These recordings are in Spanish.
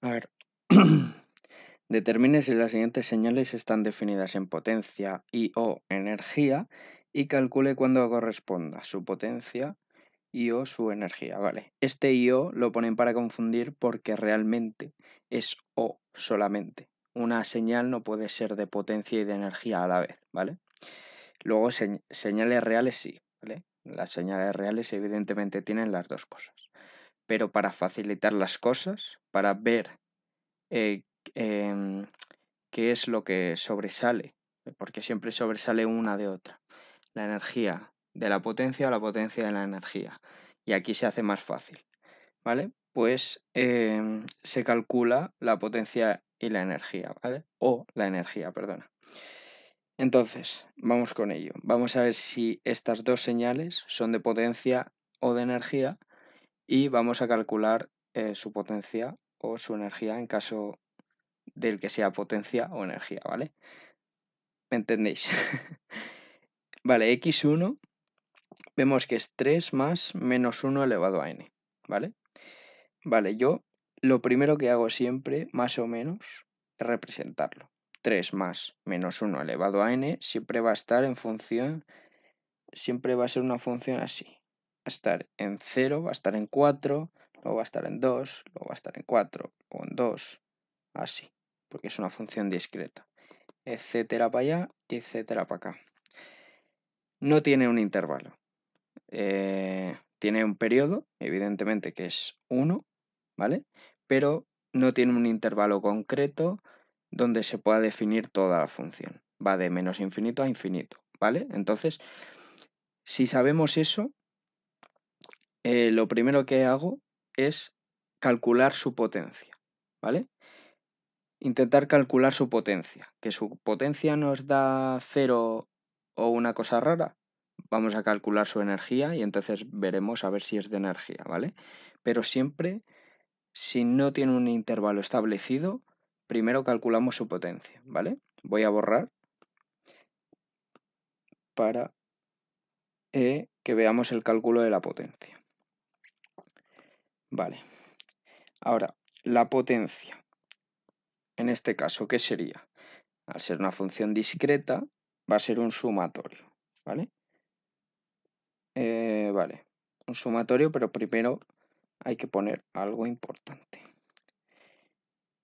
A ver. Determine si las siguientes señales están definidas en potencia y o energía y calcule cuándo corresponda su potencia y o su energía. Vale, este y o lo ponen para confundir porque realmente es o solamente. Una señal no puede ser de potencia y de energía a la vez, ¿vale? Luego señales reales sí, ¿vale? Las señales reales evidentemente tienen las dos cosas pero para facilitar las cosas, para ver eh, em, qué es lo que sobresale, eh, porque siempre sobresale una de otra, la energía de la potencia o la potencia de la energía. Y aquí se hace más fácil, ¿vale? Pues em, se calcula la potencia y la energía, O la energía, perdona. Entonces, vamos con ello. Vamos a ver si estas dos señales son de potencia o de energía y vamos a calcular eh, su potencia o su energía en caso del que sea potencia o energía, ¿vale? ¿Me entendéis? vale, x1 vemos que es 3 más menos 1 elevado a n, ¿vale? Vale, yo lo primero que hago siempre, más o menos, es representarlo. 3 más menos 1 elevado a n siempre va a estar en función, siempre va a ser una función así, a estar en 0, va a estar en 4, luego va a estar en 2, luego va a estar en 4, o en 2, así, porque es una función discreta, etcétera para allá, etcétera para acá. No tiene un intervalo. Eh, tiene un periodo, evidentemente que es 1, ¿vale? Pero no tiene un intervalo concreto donde se pueda definir toda la función. Va de menos infinito a infinito, ¿vale? Entonces, si sabemos eso, eh, lo primero que hago es calcular su potencia, ¿vale? Intentar calcular su potencia, que su potencia nos da cero o una cosa rara. Vamos a calcular su energía y entonces veremos a ver si es de energía, ¿vale? Pero siempre, si no tiene un intervalo establecido, primero calculamos su potencia, ¿vale? Voy a borrar para eh, que veamos el cálculo de la potencia. Vale. Ahora, la potencia. En este caso, ¿qué sería? Al ser una función discreta, va a ser un sumatorio, ¿vale? Eh, vale, un sumatorio, pero primero hay que poner algo importante.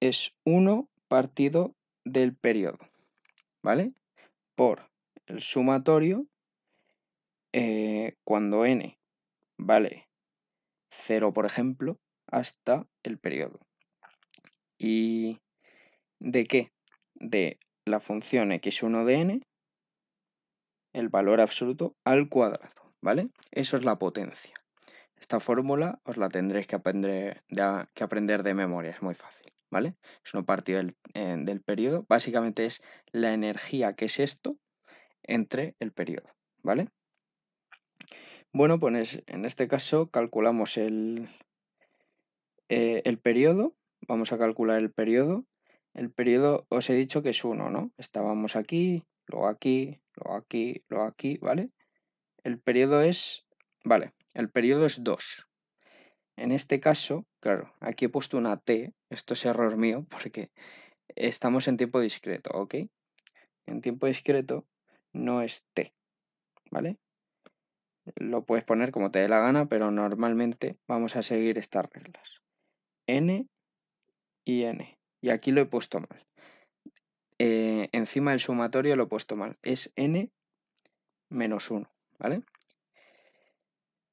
Es 1 partido del periodo, ¿vale? Por el sumatorio, eh, cuando n vale cero por ejemplo, hasta el periodo. ¿Y de qué? De la función x1 de n, el valor absoluto al cuadrado, ¿vale? Eso es la potencia. Esta fórmula os la tendréis que aprender de, que aprender de memoria, es muy fácil, ¿vale? Es una partida del, eh, del periodo. Básicamente es la energía que es esto entre el periodo, ¿vale? Bueno, pues en este caso calculamos el, eh, el periodo. Vamos a calcular el periodo. El periodo os he dicho que es 1, ¿no? Estábamos aquí, luego aquí, luego aquí, luego aquí, ¿vale? El periodo es... Vale, el periodo es 2. En este caso, claro, aquí he puesto una T. Esto es error mío porque estamos en tiempo discreto, ¿ok? En tiempo discreto no es T, ¿vale? Lo puedes poner como te dé la gana, pero normalmente vamos a seguir estas reglas. N y N. Y aquí lo he puesto mal. Eh, encima del sumatorio lo he puesto mal. Es N menos 1, ¿vale?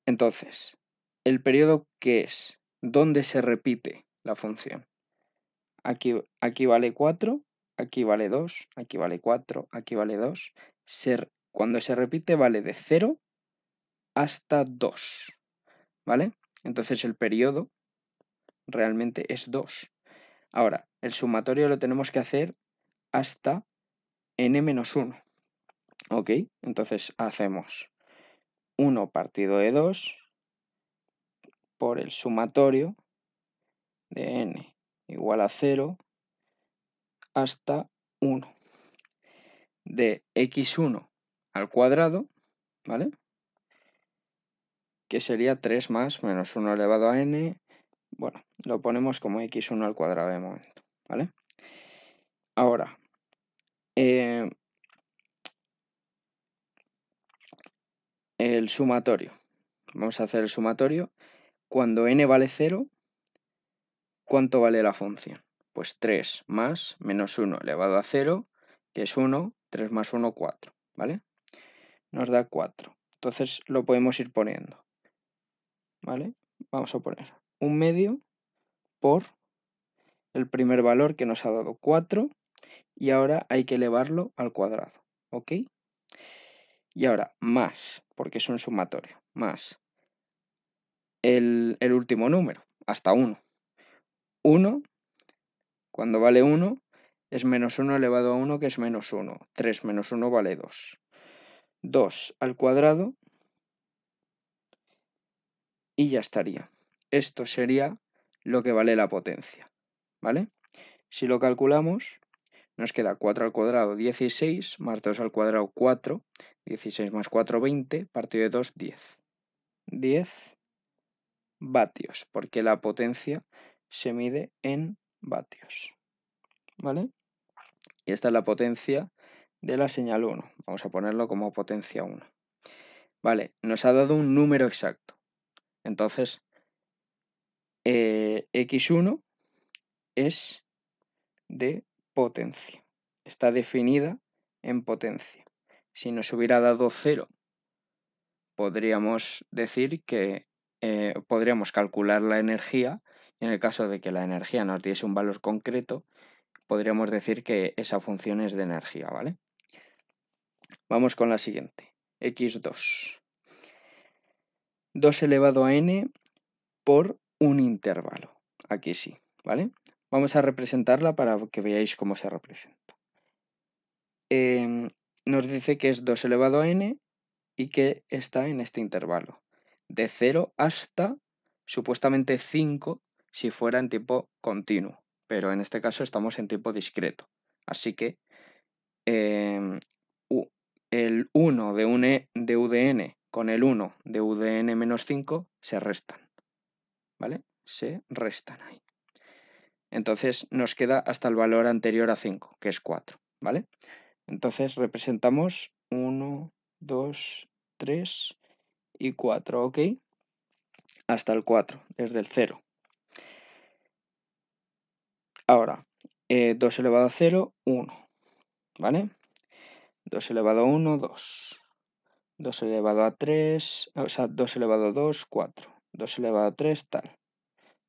Entonces, el periodo que es, donde se repite la función? Aquí, aquí vale 4, aquí vale 2, aquí vale 4, aquí vale 2. ser cuando se repite vale de 0 hasta 2. ¿Vale? Entonces el periodo realmente es 2. Ahora, el sumatorio lo tenemos que hacer hasta n-1. ¿Ok? Entonces hacemos 1 partido de 2 por el sumatorio de n igual a 0 hasta 1. De x1 al cuadrado, ¿vale? que sería 3 más menos 1 elevado a n. Bueno, lo ponemos como x1 al cuadrado de momento, ¿vale? Ahora, em, el sumatorio. Vamos a hacer el sumatorio. Cuando n vale 0, ¿cuánto vale la función? Pues 3 más menos 1 elevado a 0, que es 1, 3 más 1, 4, ¿vale? Nos da 4. Entonces lo podemos ir poniendo. ¿vale? Vamos a poner un medio por el primer valor que nos ha dado 4 y ahora hay que elevarlo al cuadrado, ¿ok? Y ahora más, porque es un sumatorio, más el, el último número, hasta 1. 1, cuando vale 1, es menos 1 elevado a 1, que es menos 1. 3 menos 1 vale 2. 2 al cuadrado y ya estaría. Esto sería lo que vale la potencia, ¿vale? Si lo calculamos, nos queda 4 al cuadrado 16, más 2 al cuadrado 4, 16 más 4 20, partido de 2 10. 10 vatios, porque la potencia se mide en vatios, ¿vale? Y esta es la potencia de la señal 1, vamos a ponerlo como potencia 1. Vale, nos ha dado un número exacto. Entonces, eh, x1 es de potencia. Está definida en potencia. Si nos hubiera dado 0, podríamos decir que eh, podríamos calcular la energía. En el caso de que la energía nos diese un valor concreto, podríamos decir que esa función es de energía, ¿vale? Vamos con la siguiente, x2. 2 elevado a n por un intervalo. Aquí sí, ¿vale? Vamos a representarla para que veáis cómo se representa. Em, nos dice que es 2 elevado a n y que está en este intervalo. De 0 hasta supuestamente 5 si fuera en tipo continuo. Pero en este caso estamos en tipo discreto. Así que em, el 1 de, un e, de n con el 1 de UDN-5 se restan. ¿Vale? Se restan ahí. Entonces nos queda hasta el valor anterior a 5, que es 4. ¿Vale? Entonces representamos 1, 2, 3 y 4, ¿ok? Hasta el 4, desde el 0. Ahora, 2 eh, elevado a 0, 1, ¿vale? 2 elevado a 1, 2. 2 elevado a 3, o sea, 2 elevado a 2, 4, 2 elevado a 3, tal.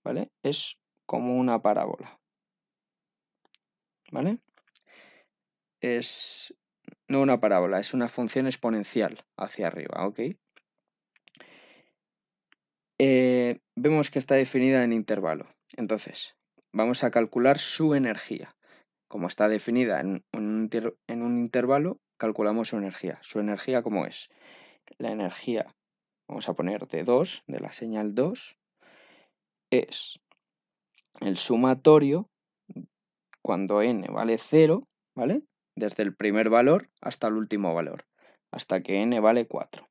¿Vale? Es como una parábola. ¿Vale? Es no una parábola, es una función exponencial hacia arriba, ¿ok? Eh, vemos que está definida en intervalo. Entonces, vamos a calcular su energía. Como está definida en en un intervalo, calculamos su energía. ¿Su energía cómo es? La energía, vamos a poner de 2, de la señal 2, es el sumatorio cuando n vale 0, ¿vale? Desde el primer valor hasta el último valor, hasta que n vale 4.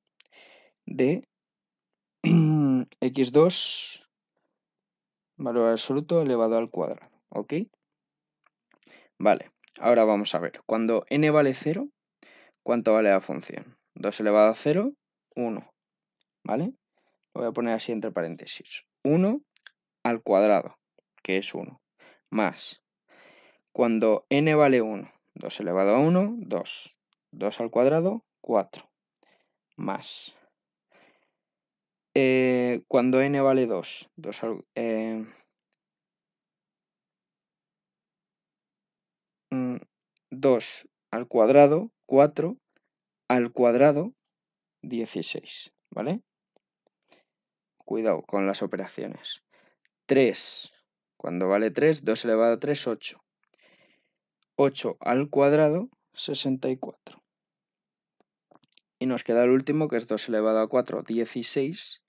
De x2 valor absoluto elevado al cuadrado, ¿ok? Vale, ahora vamos a ver. Cuando n vale 0, ¿Cuánto vale la función? 2 elevado a 0, 1. ¿Vale? Lo voy a poner así entre paréntesis. 1 al cuadrado, que es 1, más. Cuando n vale 1, 2 elevado a 1, 2. 2 al cuadrado, 4. Más. Eh, cuando n vale 2, 2 al, 2 eh, mm, al cuadrado 4 al cuadrado 16, ¿vale? Cuidado con las operaciones. 3, cuando vale 3, 2 elevado a 3, 8. 8 al cuadrado, 64. Y nos queda el último, que es 2 elevado a 4, 16,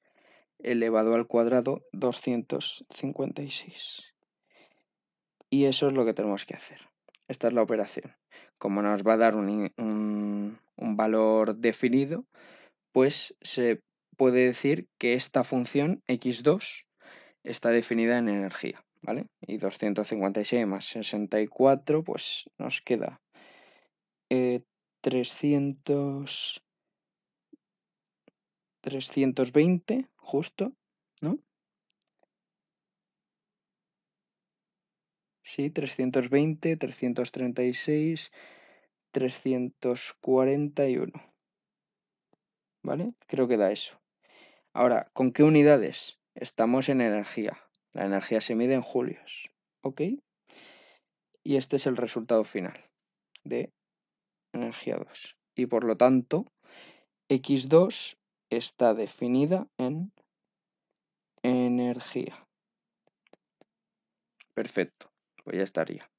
elevado al cuadrado, 256. Y eso es lo que tenemos que hacer. Esta es la operación como nos va a dar un, valor definido, pues se puede decir que esta función x2 está definida en energía, ¿vale? Y 256 más 64, pues nos queda 300... Eh, 320, justo, ¿no? Sí, 320, 336, 341. ¿Vale? Creo que da eso. Ahora, ¿con qué unidades? Estamos en energía. La energía se mide en julios. ¿Ok? Y este es el resultado final de energía 2. Y por lo tanto, X2 está definida en energía. Perfecto pues ya estaría.